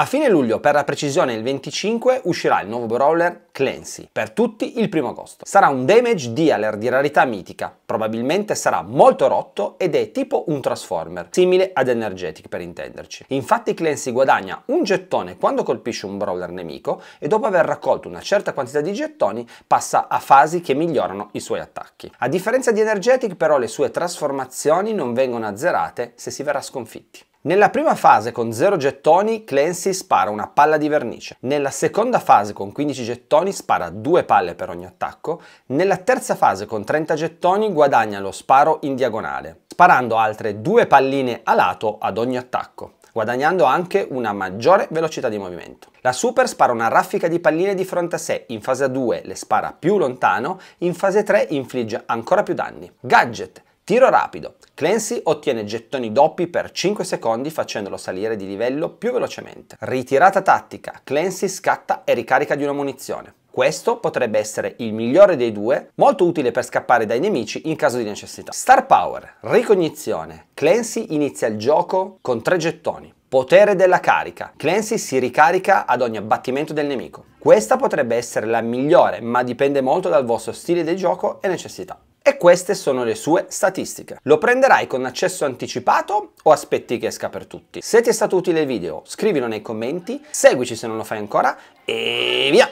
A fine luglio, per la precisione il 25, uscirà il nuovo brawler Clancy, per tutti il primo agosto. Sarà un damage dealer di rarità mitica, probabilmente sarà molto rotto ed è tipo un transformer, simile ad Energetic per intenderci. Infatti Clancy guadagna un gettone quando colpisce un brawler nemico e dopo aver raccolto una certa quantità di gettoni passa a fasi che migliorano i suoi attacchi. A differenza di Energetic però le sue trasformazioni non vengono azzerate se si verrà sconfitti. Nella prima fase con 0 gettoni Clancy spara una palla di vernice, nella seconda fase con 15 gettoni spara 2 palle per ogni attacco, nella terza fase con 30 gettoni guadagna lo sparo in diagonale, sparando altre 2 palline a lato ad ogni attacco guadagnando anche una maggiore velocità di movimento. La Super spara una raffica di palline di fronte a sé, in fase 2 le spara più lontano, in fase 3 infligge ancora più danni. Gadget Tiro rapido. Clancy ottiene gettoni doppi per 5 secondi facendolo salire di livello più velocemente. Ritirata tattica. Clancy scatta e ricarica di una munizione. Questo potrebbe essere il migliore dei due, molto utile per scappare dai nemici in caso di necessità. Star Power, ricognizione. Clancy inizia il gioco con 3 gettoni. Potere della carica. Clancy si ricarica ad ogni abbattimento del nemico. Questa potrebbe essere la migliore, ma dipende molto dal vostro stile di gioco e necessità. E queste sono le sue statistiche. Lo prenderai con accesso anticipato o aspetti che esca per tutti? Se ti è stato utile il video scrivilo nei commenti, seguici se non lo fai ancora e via!